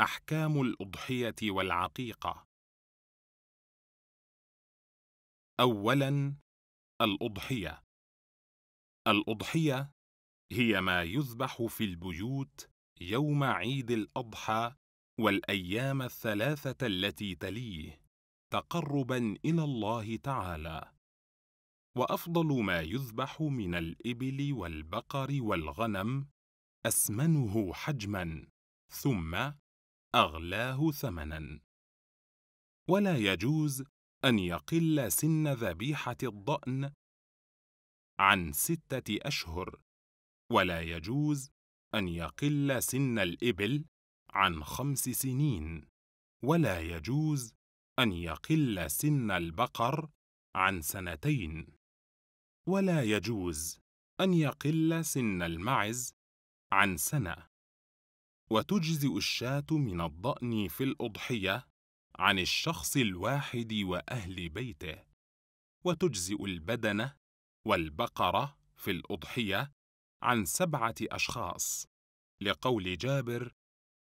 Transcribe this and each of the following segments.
أحكام الأضحية والعقيقة أولاً الأضحية الأضحية هي ما يذبح في البيوت يوم عيد الأضحى والأيام الثلاثة التي تليه تقرباً إلى الله تعالى وأفضل ما يذبح من الإبل والبقر والغنم أسمنه حجماً ثم أغلاه ثمنًا، ولا يجوز أن يقل سن ذبيحة الضأن عن ستة أشهر، ولا يجوز أن يقل سن الإبل عن خمس سنين، ولا يجوز أن يقل سن البقر عن سنتين، ولا يجوز أن يقل سن المعز عن سنة، وتجزئ الشاة من الضأن في الأضحية عن الشخص الواحد وأهل بيته، وتجزئ البدنة والبقرة في الأضحية عن سبعة أشخاص، لقول جابر: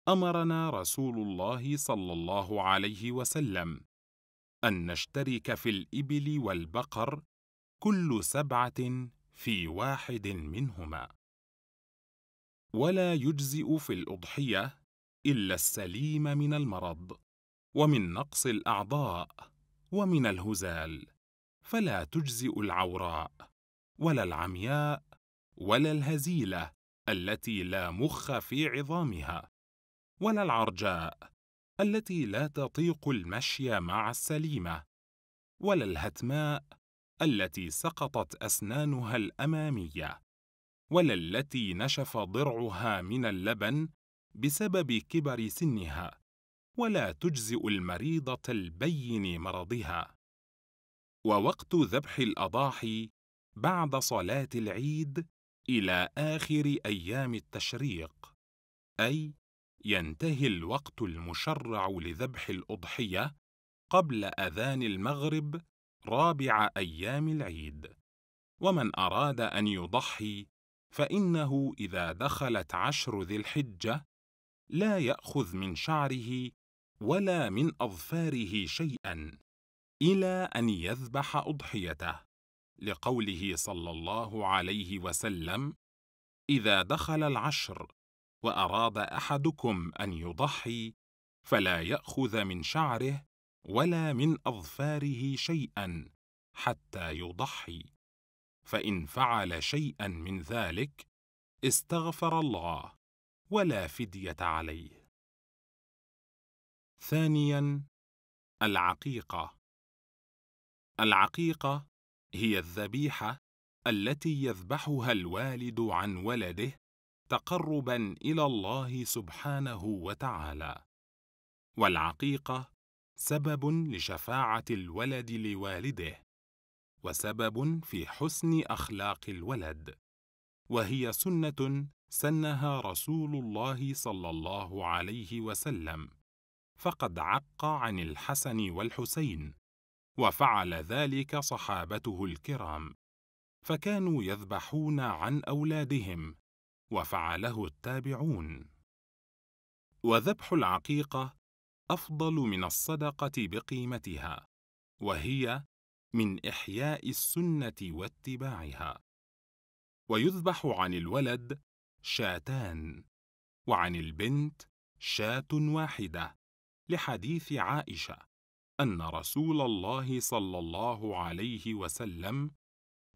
أمرنا رسول الله صلى الله عليه وسلم أن نشترك في الإبل والبقر كل سبعة في واحد منهما. ولا يجزئ في الأضحية إلا السليم من المرض ومن نقص الأعضاء ومن الهزال فلا تجزئ العوراء ولا العمياء ولا الهزيلة التي لا مخ في عظامها ولا العرجاء التي لا تطيق المشي مع السليمة ولا الهتماء التي سقطت أسنانها الأمامية ولا التي نشف ضرعها من اللبن بسبب كبر سنها ولا تجزئ المريضه البين مرضها ووقت ذبح الاضاحي بعد صلاه العيد الى اخر ايام التشريق اي ينتهي الوقت المشرع لذبح الاضحيه قبل اذان المغرب رابع ايام العيد ومن اراد ان يضحي فإنه إذا دخلت عشر ذي الحجة لا يأخذ من شعره ولا من أظفاره شيئًا إلى أن يذبح أضحيته، لقوله صلى الله عليه وسلم: إذا دخل العشر وأراد أحدكم أن يضحي فلا يأخذ من شعره ولا من أظفاره شيئًا حتى يضحي. فان فعل شيئا من ذلك استغفر الله ولا فديه عليه ثانيا العقيقه العقيقه هي الذبيحه التي يذبحها الوالد عن ولده تقربا الى الله سبحانه وتعالى والعقيقه سبب لشفاعه الولد لوالده وسبب في حسن اخلاق الولد وهي سنه سنها رسول الله صلى الله عليه وسلم فقد عق عن الحسن والحسين وفعل ذلك صحابته الكرام فكانوا يذبحون عن اولادهم وفعله التابعون وذبح العقيقه افضل من الصدقه بقيمتها وهي من إحياء السنة واتباعها. ويذبح عن الولد شاتان، وعن البنت شاة واحدة، لحديث عائشة أن رسول الله صلى الله عليه وسلم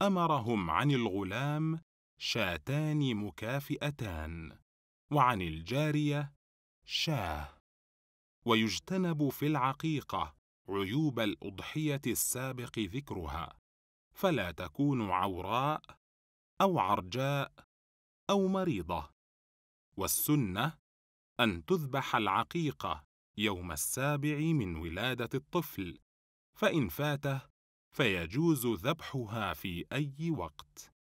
أمرهم عن الغلام شاتان مكافئتان، وعن الجارية شاه، ويجتنب في العقيقة عيوب الأضحية السابق ذكرها، فلا تكون عوراء أو عرجاء أو مريضة، والسنة أن تذبح العقيقة يوم السابع من ولادة الطفل، فإن فاته فيجوز ذبحها في أي وقت.